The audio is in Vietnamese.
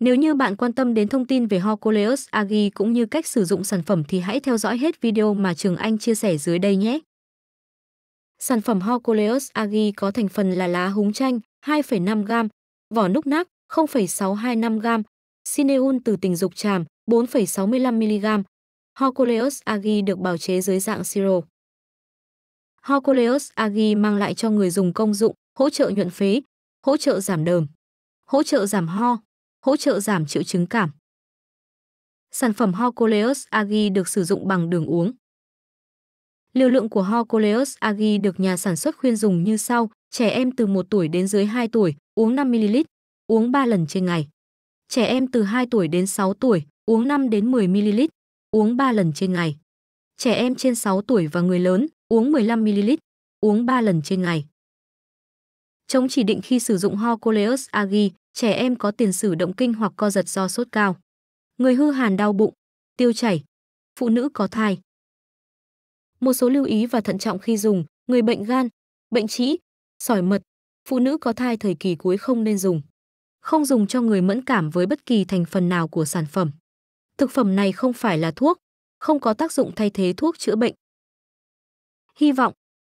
Nếu như bạn quan tâm đến thông tin về Hocoleus Agi cũng như cách sử dụng sản phẩm thì hãy theo dõi hết video mà Trường Anh chia sẻ dưới đây nhé. Sản phẩm Hocoleus Agi có thành phần là lá húng chanh 2,5g, vỏ núc nác 0,625g, Cineul từ tình dục tràm 4,65mg. Hocoleus Agi được bào chế dưới dạng siro. Hocoleus Agi mang lại cho người dùng công dụng hỗ trợ nhuận phế, hỗ trợ giảm đờm, hỗ trợ giảm ho, hỗ trợ giảm triệu chứng cảm. Sản phẩm Hocoleus Agi được sử dụng bằng đường uống. Liều lượng của Hocoleus Agi được nhà sản xuất khuyên dùng như sau, trẻ em từ 1 tuổi đến dưới 2 tuổi, uống 5ml, uống 3 lần trên ngày. Trẻ em từ 2 tuổi đến 6 tuổi, uống 5 đến 10ml, uống 3 lần trên ngày. Trẻ em trên 6 tuổi và người lớn, uống 15ml, uống 3 lần trên ngày chống chỉ định khi sử dụng ho coleus agi, trẻ em có tiền sử động kinh hoặc co giật do sốt cao. Người hư hàn đau bụng, tiêu chảy, phụ nữ có thai. Một số lưu ý và thận trọng khi dùng, người bệnh gan, bệnh trĩ, sỏi mật, phụ nữ có thai thời kỳ cuối không nên dùng. Không dùng cho người mẫn cảm với bất kỳ thành phần nào của sản phẩm. Thực phẩm này không phải là thuốc, không có tác dụng thay thế thuốc chữa bệnh. Hy vọng